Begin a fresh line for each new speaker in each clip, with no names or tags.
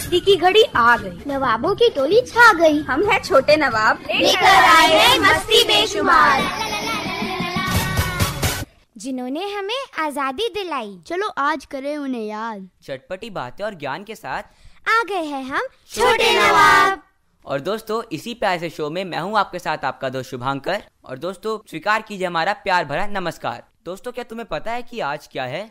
मस्ती की घड़ी आ गई नवाबों की टोली छा गई हम हैं छोटे नवाब लेकर आए हैं मस्ती बेशुमार
जिन्होंने हमें आजादी दिलाई चलो आज करें उन्हें याद
चटपटी बातें और ज्ञान के साथ
आ गए हैं हम छोटे नवाब
और दोस्तों इसी प्यार से शो में मैं हूं आपके साथ आपका दोस्त शुभांकर और दोस्तों स्वीकार कीजिए हमारा प्यार भरा नमस्कार दोस्तों क्या तुम्हें पता है कि आज क्या है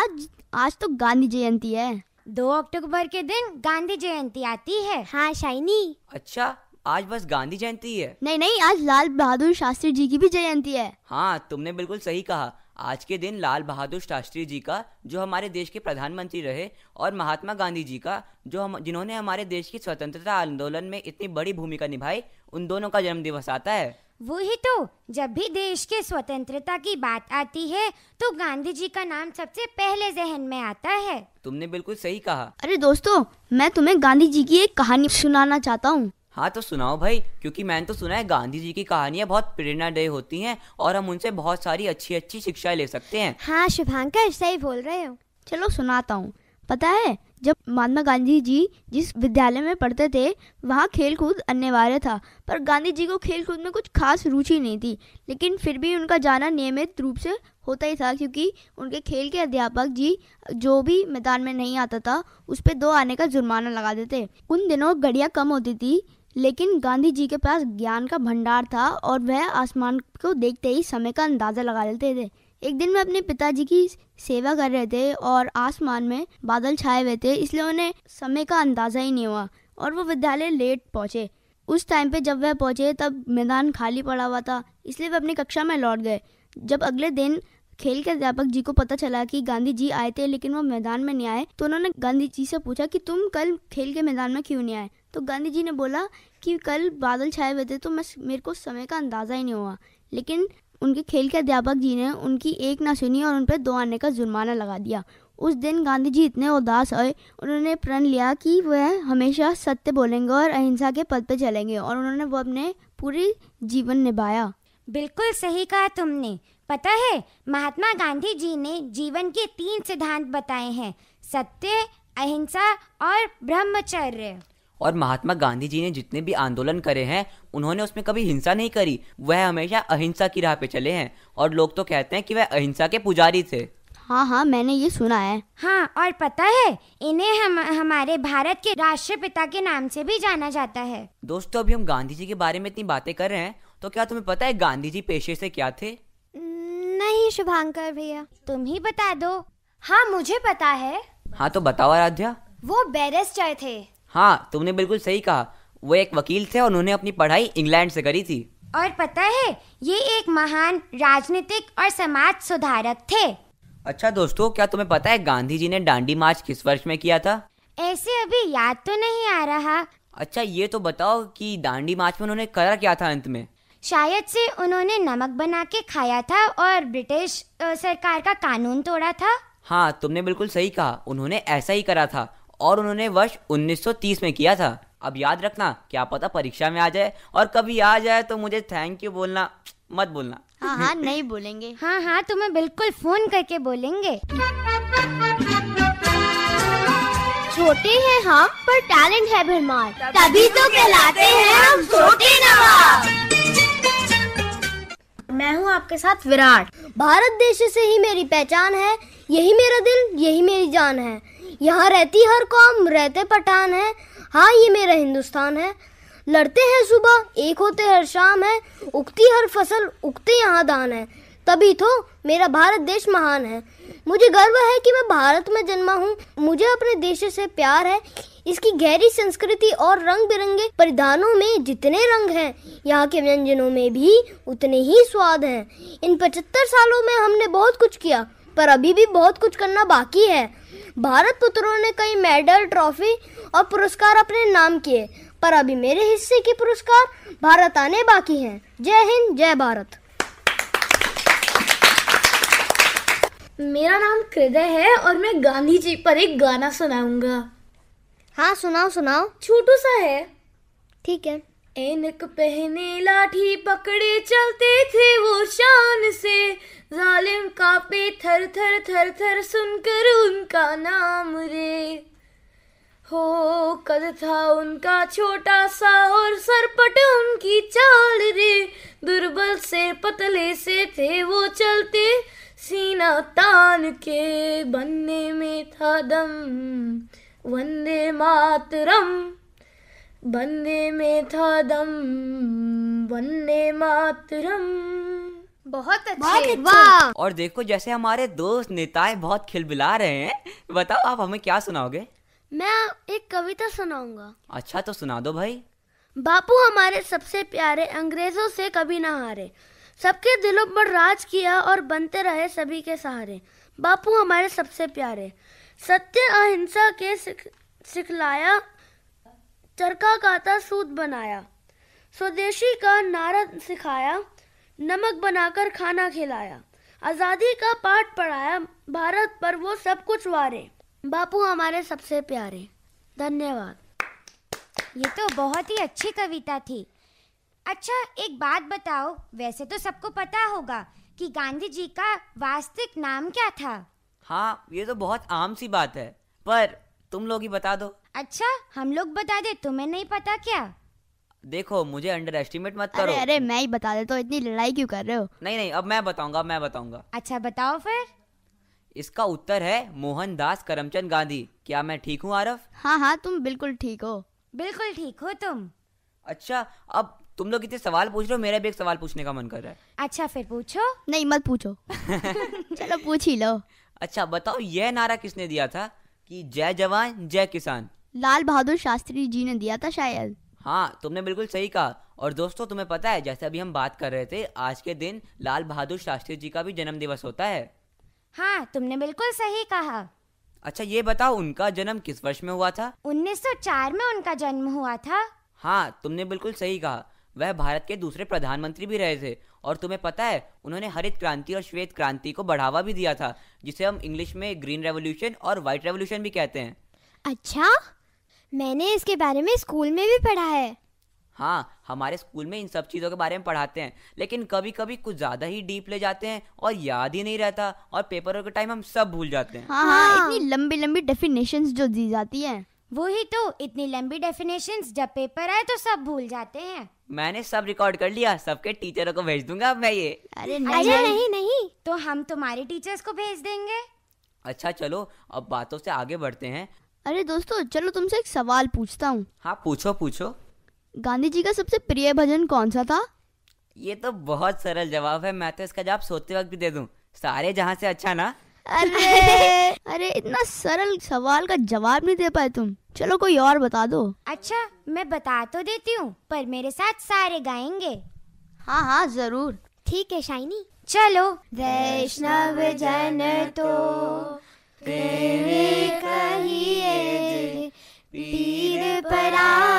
आज आज तो गांधी जयंती है दो अक्टूबर के दिन गांधी जयंती आती है हाँ शाइनी
अच्छा आज बस गांधी जयंती है नहीं नहीं
आज
लाल बहादुर शास्त्री जी की भी जयंती है
हाँ तुमने बिल्कुल सही कहा आज के दिन लाल बहादुर शास्त्री जी का जो हमारे देश के प्रधानमंत्री रहे और महात्मा गांधी जी का जो हम जिन्होंने हमारे देश की स्वतंत्रता आंदोलन में इतनी बड़ी भूमिका निभाई उन दोनों का जन्म दिवस आता है
वो ही तो जब भी देश के स्वतंत्रता की बात आती है तो गांधी
जी का नाम सबसे पहले जहन में आता है तुमने बिल्कुल सही कहा अरे दोस्तों मैं
तुम्हें गांधी जी की एक कहानी सुनाना चाहता हूँ
हाँ तो सुनाओ भाई क्योंकि मैंने तो सुना है गांधी जी की कहानियाँ बहुत प्रेरणादय होती हैं और हम उनसे बहुत सारी अच्छी अच्छी शिक्षा ले सकते हैं
हाँ शुभांकर सही बोल रहे हो चलो सुनाता हूँ पता है जब महात्मा गांधी जी जिस विद्यालय में पढ़ते थे वहाँ खेल कूद अनिवार्य था पर गांधी जी को खेल कूद में कुछ खास रुचि नहीं थी लेकिन फिर भी उनका जाना नियमित रूप से होता ही था क्योंकि उनके खेल के अध्यापक जी जो भी मैदान में नहीं आता था उस पर दो आने का जुर्माना लगा देते उन दिनों घड़ियाँ कम होती थी लेकिन गांधी जी के पास ज्ञान का भंडार था और वह आसमान को देखते ही समय का अंदाज़ा लगा लेते थे एक दिन में अपने पिताजी की सेवा कर रहे थे और आसमान में बादल छाए हुए थे इसलिए उन्हें समय का अंदाज़ा ही नहीं हुआ और वो विद्यालय लेट पहुँचे उस टाइम पे जब वह पहुँचे तब मैदान खाली पड़ा हुआ था इसलिए वह अपनी कक्षा में लौट गए जब अगले दिन खेल के अध्यापक जी को पता चला कि गांधी जी आए थे लेकिन वो मैदान में नहीं आए तो उन्होंने गांधी जी से पूछा कि तुम कल खेल के मैदान में क्यों नहीं आए तो गांधी जी ने बोला कि कल बादल छाए हुए थे तो मैं मेरे को समय का अंदाज़ा ही नहीं हुआ लेकिन उनके खेल के अध्यापक जी ने उनकी एक ना सुनी और उन पर दो आने का जुर्माना लगा दिया उस दिन गांधी जी इतने उदास आए उन्होंने प्रण लिया कि वह हमेशा सत्य बोलेंगे और अहिंसा के पद पर चलेंगे और उन्होंने वो अपने पूरी
जीवन निभाया बिल्कुल सही कहा तुमने पता है महात्मा गांधी जी ने जीवन के तीन सिद्धांत बताए हैं सत्य अहिंसा और ब्रह्मचर्य
और महात्मा गांधी जी ने जितने भी आंदोलन करे हैं उन्होंने उसमें कभी हिंसा नहीं करी वह हमेशा अहिंसा की राह पे चले हैं और लोग तो कहते हैं कि वह अहिंसा के पुजारी थे
हाँ हाँ मैंने ये सुना है हाँ और पता है इन्हें हम हमारे भारत के राष्ट्रपिता के नाम से भी जाना जाता है
दोस्तों अभी हम गांधी जी के बारे में इतनी बातें कर रहे हैं तो क्या तुम्हें पता है गांधी जी पेशे से क्या थे
नहीं शुभांकर भैया तुम ही बता दो हाँ मुझे पता है
हाँ तो बताओ आराध्या
वो बैरिस्टर थे
हाँ तुमने बिल्कुल सही कहा वो एक वकील थे और उन्होंने अपनी पढ़ाई इंग्लैंड से करी थी
और पता है ये एक महान
राजनीतिक और समाज सुधारक थे अच्छा दोस्तों क्या तुम्हें पता है गांधी जी ने डांडी मार्च किस वर्ष में किया था
ऐसे अभी याद तो नहीं आ रहा
अच्छा ये तो बताओ कि दांडी मार्च में उन्होंने करा क्या था अंत में
शायद से उन्होंने नमक बना के खाया था और ब्रिटिश सरकार का कानून तोड़ा था
हाँ तुमने बिल्कुल सही कहा उन्होंने ऐसा ही करा था और उन्होंने वर्ष 1930 में किया था अब याद रखना क्या पता परीक्षा में आ जाए और कभी आ जाए तो मुझे थैंक यू बोलना मत बोलना
हाँ हाँ नहीं बोलेंगे हाँ हाँ तुम्हें तो बिल्कुल फोन करके बोलेंगे छोटे हैं हम पर
टैलेंट है भरमार तभी तो कहलाते हैं हम छोटे नवाब मैं हूँ आपके साथ विराट भारत देश से ही मेरी पहचान है यही मेरा दिल यही मेरी जान है यहाँ रहती हर कौम रहते पठान है हाँ ये मेरा हिंदुस्तान है लड़ते हैं सुबह एक होते हर शाम है उगती हर फसल उगते यहाँ दान है तभी तो मेरा भारत देश महान है मुझे गर्व है कि मैं भारत में जन्मा हूँ मुझे अपने देश से प्यार है इसकी गहरी संस्कृति और रंग बिरंगे परिधानों में जितने रंग हैं यहाँ के व्यंजनों में भी उतने ही स्वाद हैं इन पचहत्तर सालों में हमने बहुत कुछ किया पर अभी भी बहुत कुछ करना बाकी है भारत पुत्रों ने कई मेडल ट्रॉफी और पुरस्कार अपने नाम किए पर अभी मेरे हिस्से के पुरस्कार भारत आने बाकी हैं जय हिंद जय भारत मेरा
नाम हृदय है और मैं गांधी जी पर एक गाना सुनाऊंगा हाँ सुनाओ सुनाओ छोटू सा है ठीक है एनक पहने लाठी पकड़े चलते थे वो शान से जालिम का पे थर थर थर थर सुनकर उनका नाम रे हो कद था उनका छोटा सा और सरपट उनकी चाल रे दुर्बल से पतले से थे वो चलते सीना तान के बनने में था दम वंदे मातरम बनने में था दम वंदे मातरम बहुत
अच्छे
वाह और देखो जैसे हमारे दोस्त नेताए बहुत खिलबिला रहे हैं बताओ आप हमें क्या सुनाओगे
मैं एक कविता सुनाऊंगा
अच्छा तो सुना दो भाई
बापू हमारे सबसे प्यारे अंग्रेजों से कभी ना हारे सबके दिलों पर राज किया और बनते रहे सभी के सहारे बापू हमारे सबसे प्यारे सत्य अहिंसा के सिखलाया चरखा काता सूत बनाया स्वदेशी का नारा सिखाया नमक बनाकर खाना खिलाया आज़ादी का पाठ पढ़ाया भारत पर वो सब कुछ वारे
बापू हमारे सबसे प्यारे धन्यवाद ये तो बहुत ही अच्छी कविता थी अच्छा एक बात बताओ वैसे तो सबको पता होगा कि गांधी जी का वास्तविक नाम क्या था
हाँ ये तो बहुत आम सी बात है पर तुम लोग ही बता दो अच्छा हम लोग बता दे तुम्हें नहीं पता क्या देखो मुझे अंडर एस्टिमेट मत करो अरे अरे
मैं ही बता देता तो हूँ इतनी लड़ाई क्यों कर रहे हो
नहीं नहीं अब मैं बताऊंगा मैं बताऊंगा
अच्छा बताओ फिर
इसका उत्तर है मोहनदास करमचंद गांधी क्या मैं ठीक हूँ आरफ हाँ हाँ तुम बिल्कुल ठीक हो बिल्कुल ठीक हो तुम अच्छा अब तुम लोग इतने सवाल पूछ रहे हो मेरा भी एक सवाल पूछने का मन कर रहा है
अच्छा फिर पूछो नहीं मत पूछो
चलो पूछ ही लो अच्छा बताओ यह नारा किसने दिया था कि जय जवान जय किसान
लाल बहादुर शास्त्री जी ने दिया था शायद
हाँ तुमने बिल्कुल सही कहा और दोस्तों तुम्हें पता है जैसे अभी हम बात कर रहे थे आज के दिन लाल बहादुर शास्त्री जी का भी जन्म दिवस होता है
हाँ तुमने बिल्कुल सही कहा
अच्छा ये बताओ उनका जन्म किस वर्ष में हुआ था
1904 में उनका जन्म हुआ था
हाँ तुमने बिल्कुल सही कहा वह भारत के दूसरे प्रधानमंत्री भी रहे थे और तुम्हें पता है उन्होंने हरित क्रांति और श्वेत क्रांति को बढ़ावा भी दिया था जिसे हम इंग्लिश में ग्रीन रेवोल्यूशन और व्हाइट रेवोल्यूशन भी कहते हैं अच्छा मैंने
इसके बारे में स्कूल में भी पढ़ा है
हाँ हमारे स्कूल में इन सब चीज़ों के बारे में पढ़ाते हैं लेकिन कभी कभी कुछ ज़्यादा ही डीप ले जाते हैं और याद ही नहीं रहता और पेपरों के टाइम हम सब भूल जाते हैं हाँ, हाँ,
हाँ इतनी लंबी लंबी डेफिनेशन जो दी जाती है
वो ही तो इतनी लंबी डेफिनेशन जब पेपर आए तो सब भूल जाते हैं
मैंने सब रिकॉर्ड कर लिया सबके टीचरों को भेज दूंगा अब मैं ये अरे नहीं अरे नहीं
नहीं तो हम तुम्हारे टीचर्स को भेज देंगे
अच्छा चलो अब बातों से आगे बढ़ते हैं
अरे
दोस्तों चलो तुमसे एक सवाल
पूछता हूँ हाँ
पूछो पूछो
गांधी जी का सबसे प्रिय भजन कौन सा था
ये तो बहुत सरल जवाब है मैं तो इसका जवाब सोते वक्त भी दे दूँ सारे जहाँ से अच्छा ना
अरे अरे इतना सरल सवाल का जवाब नहीं दे पाए तुम चलो कोई और बता दो
अच्छा मैं बता तो देती हूँ पर मेरे साथ सारे गाएंगे हाँ हाँ जरूर ठीक है शाइनी चलो वैष्णव जन तो तेरे कहिये पीर पराव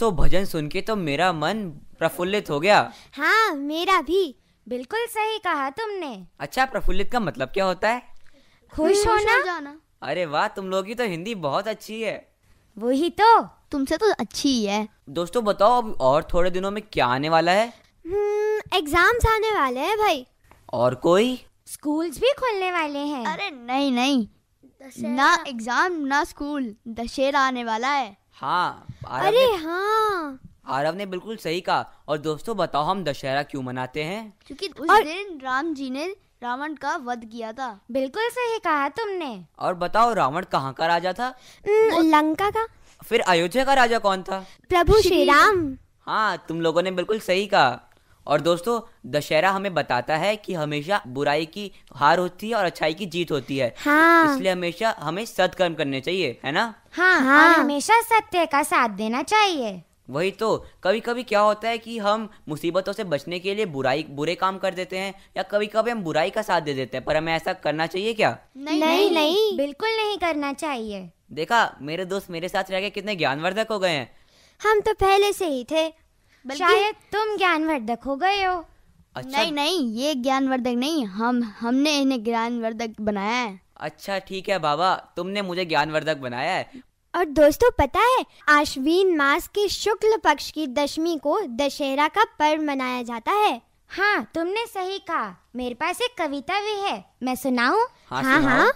दोस्तों भजन सुन के तो मेरा मन प्रफुल्लित हो गया
हाँ मेरा भी बिल्कुल सही कहा तुमने
अच्छा प्रफुल्लित का मतलब क्या होता है खुश होना जाना अरे वाह तुम लोग की तो हिंदी बहुत अच्छी है
वही तो तुमसे तो अच्छी ही है
दोस्तों बताओ अब और थोड़े दिनों में क्या आने वाला है
एग्जाम्स हम्म, आने वाले हैं भाई और कोई स्कूल्स भी खुलने वाले हैं अरे नहीं नहीं ना एग्जाम ना स्कूल दशहरा आने वाला है
हाँ अरे ने,
हाँ
आरव ने बिल्कुल सही कहा और दोस्तों बताओ हम दशहरा क्यों मनाते हैं
क्योंकि उस और... दिन राम जी ने रावण का वध किया था बिल्कुल सही कहा तुमने
और बताओ रावण कहाँ का राजा था न, लंका का फिर अयोध्या का राजा कौन था
प्रभु श्री राम
हाँ तुम लोगों ने बिल्कुल सही कहा और दोस्तों दशहरा हमें बताता है कि हमेशा बुराई की हार होती है और अच्छाई की जीत होती है हाँ। इसलिए हमेशा हमें सत्कर्म करने चाहिए है ना
हाँ, हाँ। और हमेशा सत्य का साथ देना चाहिए
वही तो कभी कभी क्या होता है कि हम मुसीबतों से बचने के लिए बुराई बुरे काम कर देते हैं या कभी कभी हम बुराई का साथ दे देते हैं पर हमें ऐसा करना चाहिए क्या
नहीं नहीं, नहीं।
बिल्कुल नहीं करना चाहिए देखा मेरे दोस्त मेरे साथ रह के कितने ज्ञानवर्धक हो गए हैं
हम तो पहले से ही थे शायद तुम ज्ञानवर्धक हो गए हो अच्छा नहीं नहीं ये ज्ञानवर्धक नहीं हम हमने इन्हें ज्ञानवर्धक बनाया है
अच्छा ठीक है बाबा तुमने मुझे ज्ञानवर्धक बनाया है
और दोस्तों पता है आश्विन मास के शुक्ल पक्ष की दशमी को दशहरा का पर्व मनाया जाता है हाँ तुमने सही कहा मेरे पास एक कविता भी है मैं सुनाऊं हाँ हाँ, हाँ।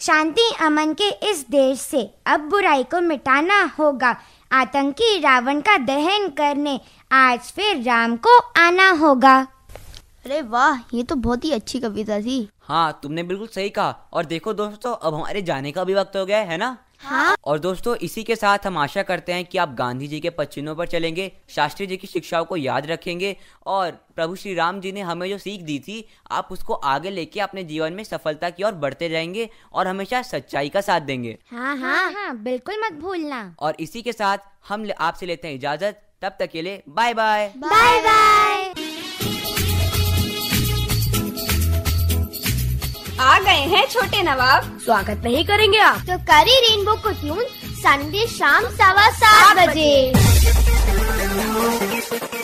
शांति अमन के इस देश से अब बुराई को मिटाना होगा आतंकी रावण का दहन करने आज फिर राम को आना होगा अरे वाह ये तो बहुत ही अच्छी
कविता थी
हाँ तुमने बिल्कुल सही कहा और देखो दोस्तों अब हमारे जाने का भी वक्त हो गया है ना हाँ और दोस्तों इसी के साथ हम आशा करते हैं कि आप गांधी जी के पच्चीनों पर चलेंगे शास्त्री जी की शिक्षाओं को याद रखेंगे और प्रभु श्री राम जी ने हमें जो सीख दी थी आप उसको आगे लेके अपने जीवन में सफलता की ओर बढ़ते रहेंगे और हमेशा सच्चाई का साथ देंगे
हाँ हाँ हाँ बिल्कुल मत भूलना
और इसी के साथ हम आपसे लेते हैं इजाजत तब तक के लिए बाय बाय बाय बाय
आ गए हैं छोटे नवाब स्वागत नहीं करेंगे आप तो करी रेनबो को ट्यून संडे शाम सवा सात बजे